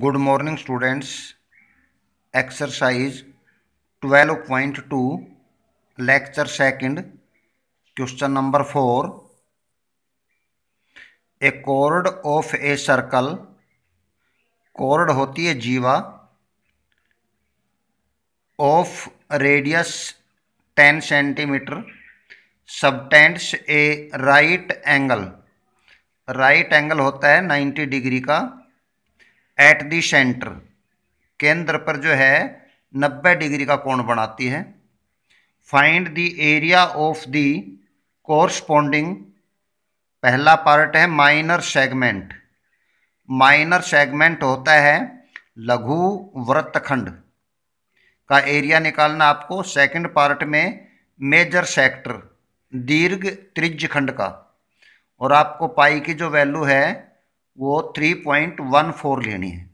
good morning students exercise 12.2 lecture second question number four a chord of a circle chord होती है जीवा of radius 10 centimetre subtends a right angle right angle होता है 90 degree का at the centre केंद्र पर जो है 90 डिग्री का कोण बनाती है find the area of the corresponding पहला पार्ट है माइनर सेगमेंट माइनर सेगमेंट होता है लघु वृत्तखंड का एरिया निकालना आपको सेकंड पार्ट में मेजर सेक्टर दीर्घ त्रिज्य खंड का और आपको पाई की जो वैल्यू है वो थ्री पॉइंट वन फोर लेनी है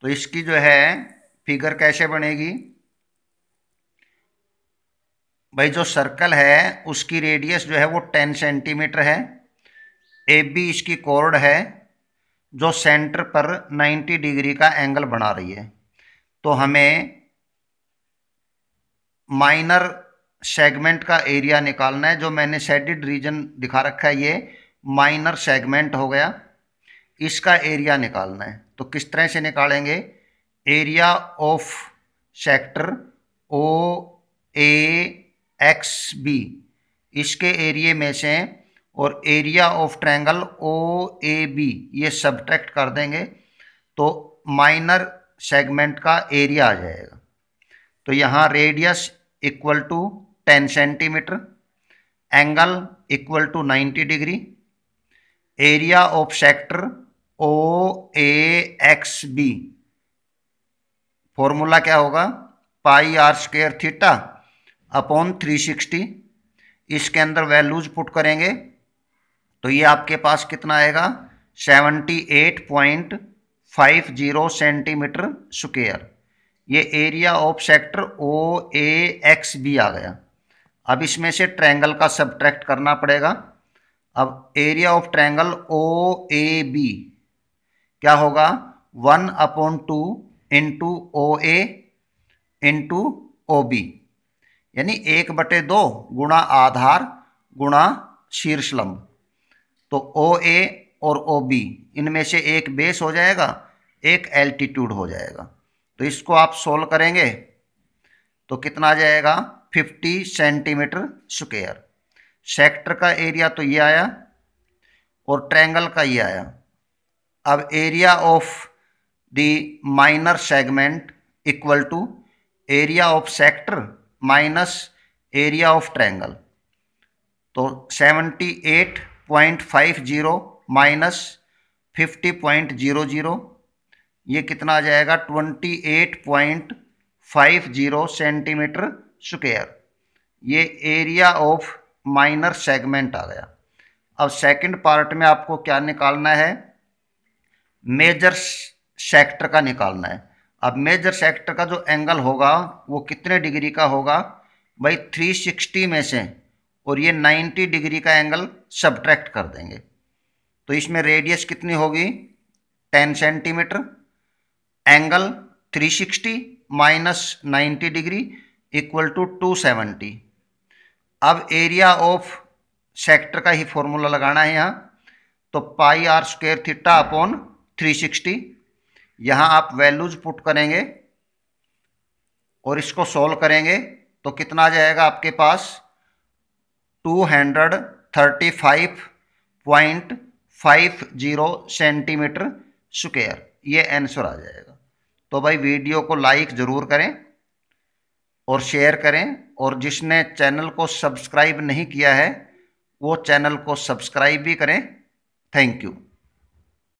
तो इसकी जो है फिगर कैसे बनेगी भाई जो सर्कल है उसकी रेडियस जो है वो टेन सेंटीमीटर है ए बी इसकी कोर्ड है जो सेंटर पर 90 डिग्री का एंगल बना रही है तो हमें माइनर सेगमेंट का एरिया निकालना है जो मैंने सेडिड रीजन दिखा रखा है ये माइनर सेगमेंट हो गया इसका एरिया निकालना है तो किस तरह से निकालेंगे area of sector O A X B इसके एरिए में से और area of triangle O A B ये सब्ट्रैक्ट कर देंगे तो माइनर सेगमेंट का एरिया आ जाएगा तो यहाँ radius equal to ten centimetre angle equal to ninety degree area of sector O A X B formula क्या होगा pi r square theta upon three sixty इसके अंदर वैल्यूज पुट करेंगे तो ये आपके पास कितना आएगा seventy eight point five zero centimetre square ये area of sector O A X B आ गया अब इसमें से ट्रैंगल का सब्ट्रैक्ट करना पड़ेगा अब area of triangle O A B क्या होगा one upon two into O A into O B यानी एक बटे दो गुणा आधार गुणा शीर्ष लंब तो ओ ए और ओ बी इनमें से एक बेस हो जाएगा एक एल्टीट्यूड हो जाएगा तो इसको आप सोल्व करेंगे तो कितना आ जाएगा 50 सेंटीमीटर स्क्वेयर सेक्टर का एरिया तो ये आया और ट्रैंगल का ये आया अब area of the minor segment equal to area of sector minus area of triangle तो 78.50 माइनस 50.00 ये कितना आ जाएगा 28.50 सेंटीमीटर स्क्वायर ये एरिया ऑफ माइनर सेगमेंट आ गया अब सेकंड पार्ट में आपको क्या निकालना है मेजर सेक्टर का निकालना है अब मेजर सेक्टर का जो एंगल होगा वो कितने डिग्री का होगा भाई 360 में से और ये 90 डिग्री का एंगल सब्ट्रैक्ट कर देंगे तो इसमें रेडियस कितनी होगी 10 centimetre angle 360 minus ninety degree equal to seventy अब एरिया ऑफ सेक्टर का ही फॉर्मूला लगाना है यहाँ तो pi r square theta upon three sixty यहाँ आप वैल्यूज पुट करेंगे और इसको सोल्व करेंगे तो कितना आ जाएगा आपके पास two hundred thirty five point five zero centimetre square ये आंसर आ जाएगा तो भाई वीडियो को लाइक ज़रूर करें और शेयर करें और जिसने चैनल को सब्सक्राइब नहीं किया है वो चैनल को सब्सक्राइब भी करें थैंक यू